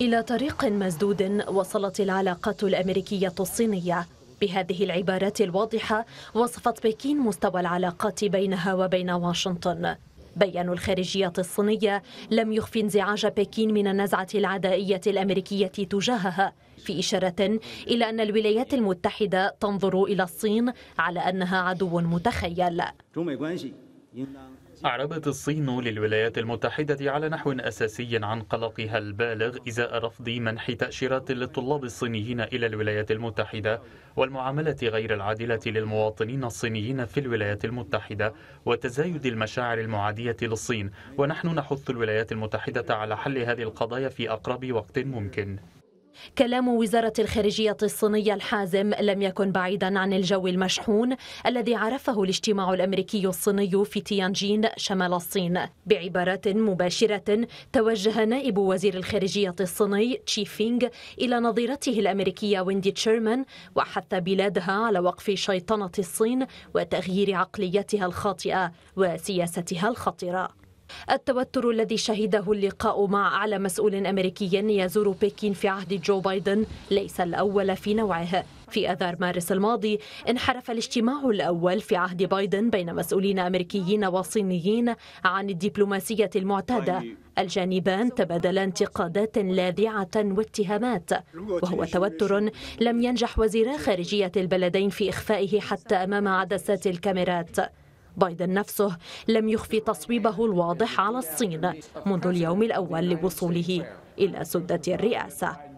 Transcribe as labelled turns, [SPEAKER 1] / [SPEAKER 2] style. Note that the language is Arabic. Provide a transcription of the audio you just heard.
[SPEAKER 1] إلى طريق مسدود وصلت العلاقات الأمريكية الصينية بهذه العبارات الواضحة وصفت بكين مستوى العلاقات بينها وبين واشنطن بيان الخارجية الصينية لم يخفي انزعاج بكين من النزعة العدائية الأمريكية تجاهها في إشارة إلى أن الولايات المتحدة تنظر إلى الصين على أنها عدو متخيل
[SPEAKER 2] أعربت الصين للولايات المتحدة على نحو أساسي عن قلقها البالغ إزاء رفض منح تأشيرات للطلاب الصينيين إلى الولايات المتحدة والمعاملة غير العادلة للمواطنين الصينيين في الولايات المتحدة وتزايد المشاعر المعادية للصين ونحن نحث الولايات المتحدة على حل هذه القضايا في أقرب وقت ممكن
[SPEAKER 1] كلام وزارة الخارجية الصينية الحازم لم يكن بعيدا عن الجو المشحون الذي عرفه الاجتماع الأمريكي الصيني في تيانجين شمال الصين بعبارات مباشرة توجه نائب وزير الخارجية الصيني تشي فينغ إلى نظيرته الأمريكية ويندي تشيرمان وحث بلادها على وقف شيطنة الصين وتغيير عقليتها الخاطئة وسياستها الخطرة التوتر الذي شهده اللقاء مع أعلى مسؤول أمريكي يزور بكين في عهد جو بايدن ليس الأول في نوعه في أذار مارس الماضي انحرف الاجتماع الأول في عهد بايدن بين مسؤولين أمريكيين وصينيين عن الدبلوماسية المعتادة الجانبان تبادلا انتقادات لاذعة واتهامات وهو توتر لم ينجح وزيرا خارجية البلدين في إخفائه حتى أمام عدسات الكاميرات بايدن نفسه لم يخفي تصويبه الواضح على الصين منذ اليوم الأول لوصوله إلى سدة الرئاسة